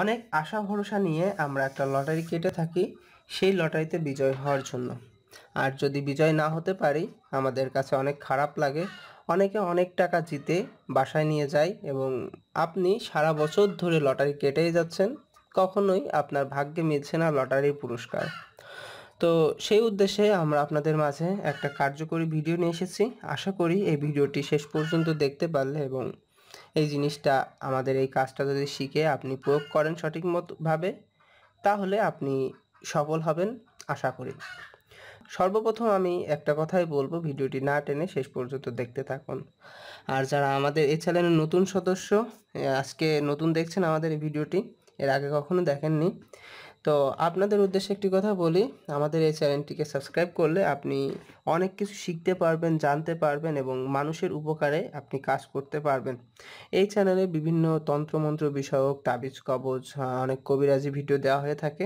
অনেক আশা ভরসা নিয়ে আমরা একটা লটারি কেটে থাকি সেই লটারিতে বিজয় হওয়ার জন্য আর যদি বিজয় না হতে পারি আমাদের কাছে অনেক খারাপ লাগে অনেকে অনেক টাকা জিতে বাসায় নিয়ে যায় এবং আপনি সারা বছর ধরে লটারি কেটেই যাচ্ছেন কখনোই আপনার ভাগ্যে মিলছে না লটারির পুরস্কার তো সেই উদ্দেশ্যে আমরা আপনাদের মাঝে একটা কার্যকরী ভিডিও নিয়ে এসেছি আশা করি এই ভিডিওটি শেষ পর্যন্ত দেখতে পারলে এবং এই জিনিসটা আমাদের এই কাজটা যদি শিখে আপনি প্রয়োগ করেন সঠিক মতোভাবে তাহলে আপনি সফল হবেন আশা করি সর্বপ্রথম আমি একটা কথাই বলবো ভিডিওটি না টেনে শেষ পর্যন্ত দেখতে থাকুন আর যারা আমাদের এই চ্যানেলের নতুন সদস্য আজকে নতুন দেখছেন আমাদের এই ভিডিওটি এর আগে কখনো দেখেননি তো আপনাদের উদ্দেশ্যে একটি কথা বলি আমাদের এই চ্যানেলটিকে সাবস্ক্রাইব করলে আপনি অনেক কিছু শিখতে পারবেন জানতে পারবেন এবং মানুষের উপকারে আপনি কাজ করতে পারবেন এই চ্যানেলে বিভিন্ন তন্ত্রমন্ত্র বিষয়ক তাবিজ কবজ অনেক কবিরাজি ভিডিও দেওয়া হয়ে থাকে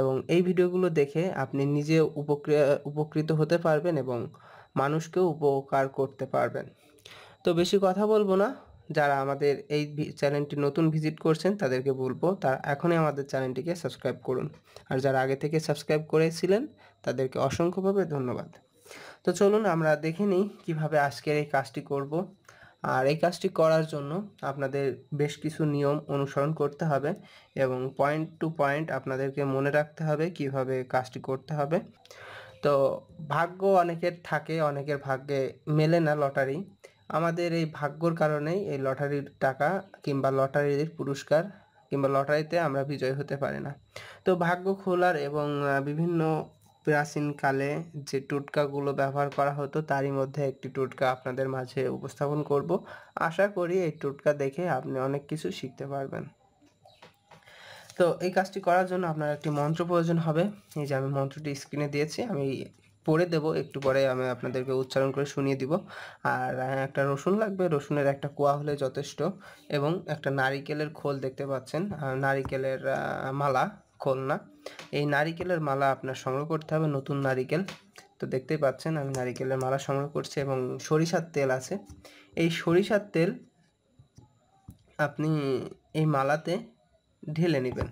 এবং এই ভিডিওগুলো দেখে আপনি নিজে উপকৃত হতে পারবেন এবং মানুষকেও উপকার করতে পারবেন তো বেশি কথা বলবো না যারা আমাদের এই চ্যানেলটি নতুন ভিজিট করছেন তাদেরকে বলবো তারা এখনই আমাদের চ্যানেলটিকে সাবস্ক্রাইব করুন আর যারা আগে থেকে সাবস্ক্রাইব করেছিলেন তাদেরকে অসংখ্যভাবে ধন্যবাদ তো চলুন আমরা দেখে নিই কীভাবে আজকের এই কাজটি করব আর এই কাজটি করার জন্য আপনাদের বেশ কিছু নিয়ম অনুসরণ করতে হবে এবং পয়েন্ট টু পয়েন্ট আপনাদেরকে মনে রাখতে হবে কিভাবে কাজটি করতে হবে তো ভাগ্য অনেকের থাকে অনেকের ভাগ্যে মেলে না লটারি আমাদের এই ভাগ্যর কারণেই এই লটারির টাকা কিংবা লটারির পুরস্কার কিংবা লটারিতে আমরা বিজয় হতে পারি না তো ভাগ্য খোলার এবং বিভিন্ন প্রাচীনকালে যে টোটকাগুলো ব্যবহার করা হতো তারই মধ্যে একটি টোটকা আপনাদের মাঝে উপস্থাপন করব আশা করি এই টোটকা দেখে আপনি অনেক কিছু শিখতে পারবেন তো এই কাজটি করার জন্য আপনার একটি মন্ত্র প্রয়োজন হবে এই যে আমি মন্ত্রটি স্ক্রিনে দিয়েছি আমি পরে দেব একটু পরে আমি আপনাদেরকে উচ্চারণ করে শুনিয়ে দিব আর হ্যাঁ, একটা রসুন লাগবে রসুনের একটা কোয়া হলে যথেষ্ট এবং একটা নারিকেলের খোল দেখতে পাচ্ছেন নারিকেলের মালা খোল না এই নারিকেলের মালা আপনার সংগ্রহ করতে হবে নতুন নারিকেল তো দেখতেই পাচ্ছেন আমি নারিকেলের মালা সংগ্রহ করছি এবং সরিষার তেল আছে এই সরিষার তেল আপনি এই মালাতে ঢেলে নেবেন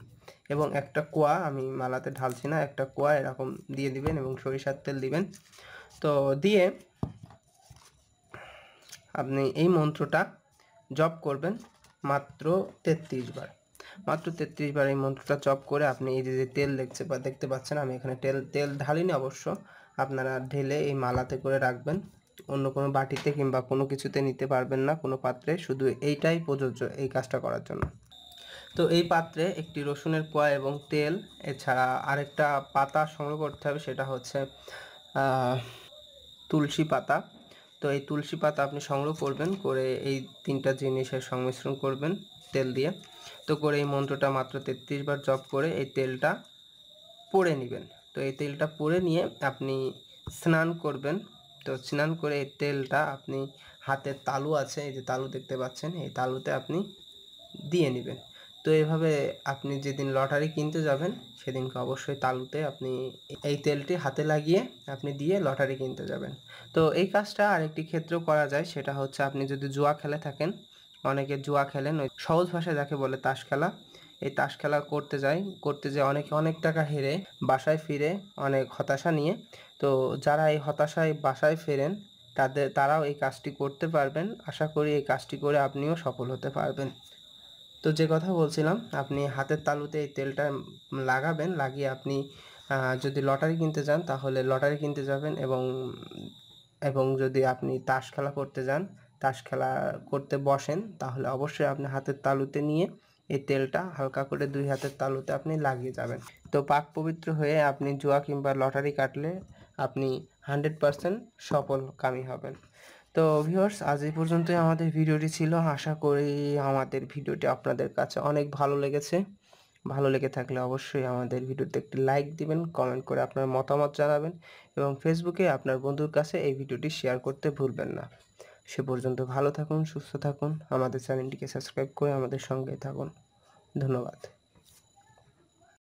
এবং একটা কোয়া আমি মালাতে ঢালছি না একটা কোয়া এরকম দিয়ে দিবেন এবং সরিষার তেল দিবেন তো দিয়ে আপনি এই মন্ত্রটা জপ করবেন মাত্র তেত্রিশ বার মাত্র তেত্রিশ বার এই মন্ত্রটা চপ করে আপনি এই যে তেল দেখছে বা দেখতে পাচ্ছেন আমি এখানে তেল তেল ঢালিনি অবশ্য আপনারা ঢেলে এই মালাতে করে রাখবেন অন্য কোনো বাটিতে কিংবা কোনো কিছুতে নিতে পারবেন না কোনো পাত্রে শুধু এইটাই প্রযোজ্য এই কাজটা করার জন্য তো এই পাত্রে একটি রসুনের কোয়া এবং তেল এছাড়া আরেকটা পাতা সংগ্রহ করতে হবে সেটা হচ্ছে তুলসী পাতা তো এই তুলসী পাতা আপনি সংগ্রহ করবেন করে এই তিনটা জিনিসের সংমিশ্রণ করবেন তেল দিয়ে তো করে এই মন্ত্রটা মাত্র তেত্রিশ বার জপ করে এই তেলটা পরে নেবেন তো এই তেলটা পরে নিয়ে আপনি স্নান করবেন তো স্নান করে এই তেলটা আপনি হাতে তালু আছে এই যে তালু দেখতে পাচ্ছেন এই তালুতে আপনি দিয়ে নেবেন তো এভাবে আপনি যেদিন লটারি কিনতে যাবেন সেদিনকে অবশ্যই তালুতে আপনি এই তেলটি হাতে লাগিয়ে আপনি দিয়ে লটারি কিনতে যাবেন তো এই কাজটা আরেকটি ক্ষেত্রেও করা যায় সেটা হচ্ছে আপনি যদি জুয়া খেলে থাকেন অনেকে জুয়া খেলেন ওই সহজ ভাষায় যাকে বলে তাস খেলা এই তাস খেলা করতে যায় করতে যে অনেকে অনেক টাকা হেরে বাসায় ফিরে অনেক হতাশা নিয়ে তো যারা এই হতাশায় বাসায় ফেরেন তাদের তারাও এই কাজটি করতে পারবেন আশা করি এই কাজটি করে আপনিও সফল হতে পারবেন তো যে কথা বলছিলাম আপনি হাতের তালুতে এই তেলটা লাগাবেন লাগিয়ে আপনি যদি লটারি কিনতে যান তাহলে লটারি কিনতে যাবেন এবং এবং যদি আপনি তাস খেলা করতে যান তাস খেলা করতে বসেন তাহলে অবশ্যই আপনি হাতের তালুতে নিয়ে এই তেলটা হালকা করে দুই হাতের তালুতে আপনি লাগিয়ে যাবেন তো পাক পবিত্র হয়ে আপনি জুয়া কিংবা লটারি কাটলে আপনি হান্ড্রেড পারসেন্ট কামি হবেন তো ভিউয়ার্স আজ এই পর্যন্তই আমাদের ভিডিওটি ছিল আশা করি আমাদের ভিডিওটি আপনাদের কাছে অনেক ভালো লেগেছে ভালো লেগে থাকলে অবশ্যই আমাদের ভিডিওতে একটি লাইক দিবেন কমেন্ট করে আপনার মতামত জানাবেন এবং ফেসবুকে আপনার বন্ধুর কাছে এই ভিডিওটি শেয়ার করতে ভুলবেন না সে পর্যন্ত ভালো থাকুন সুস্থ থাকুন আমাদের চ্যানেলটিকে সাবস্ক্রাইব করে আমাদের সঙ্গে থাকুন ধন্যবাদ